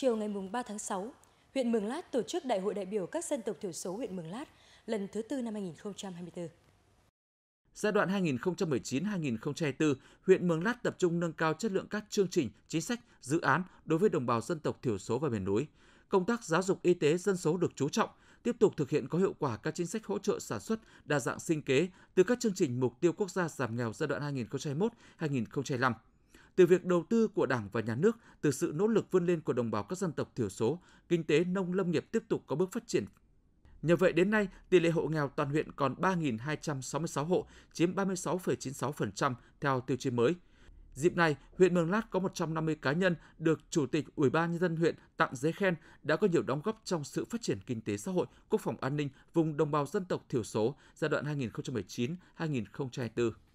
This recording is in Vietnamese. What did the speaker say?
chiều ngày 3 tháng 6, huyện Mường Lát tổ chức Đại hội đại biểu các dân tộc thiểu số huyện Mường Lát lần thứ tư năm 2024. Giai đoạn 2019-2024, huyện Mường Lát tập trung nâng cao chất lượng các chương trình, chính sách, dự án đối với đồng bào dân tộc thiểu số và miền núi. Công tác giáo dục y tế dân số được chú trọng, tiếp tục thực hiện có hiệu quả các chính sách hỗ trợ sản xuất, đa dạng sinh kế từ các chương trình mục tiêu quốc gia giảm nghèo giai đoạn 2021-2025. Từ việc đầu tư của Đảng và Nhà nước, từ sự nỗ lực vươn lên của đồng bào các dân tộc thiểu số, kinh tế nông lâm nghiệp tiếp tục có bước phát triển Nhờ vậy đến nay, tỷ lệ hộ nghèo toàn huyện còn 3.266 hộ, chiếm 36,96% theo tiêu chí mới. Dịp này, huyện Mường Lát có 150 cá nhân được Chủ tịch Ủy ban Nhân dân huyện tặng giấy khen đã có nhiều đóng góp trong sự phát triển kinh tế xã hội, quốc phòng an ninh vùng đồng bào dân tộc thiểu số giai đoạn 2019-2024.